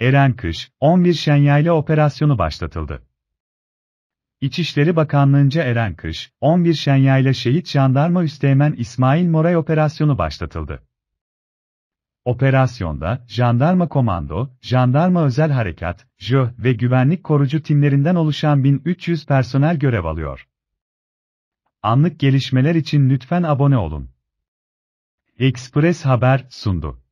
Eren Kış, 11 Şenyaylı operasyonu başlatıldı. İçişleri Bakanlığı'nca Eren Kış, 11 Şenyayla Şehit Jandarma Üsteğmen İsmail Moray operasyonu başlatıldı. Operasyonda, jandarma komando, jandarma özel harekat, JÖ ve güvenlik korucu timlerinden oluşan 1300 personel görev alıyor. Anlık gelişmeler için lütfen abone olun. Express Haber sundu.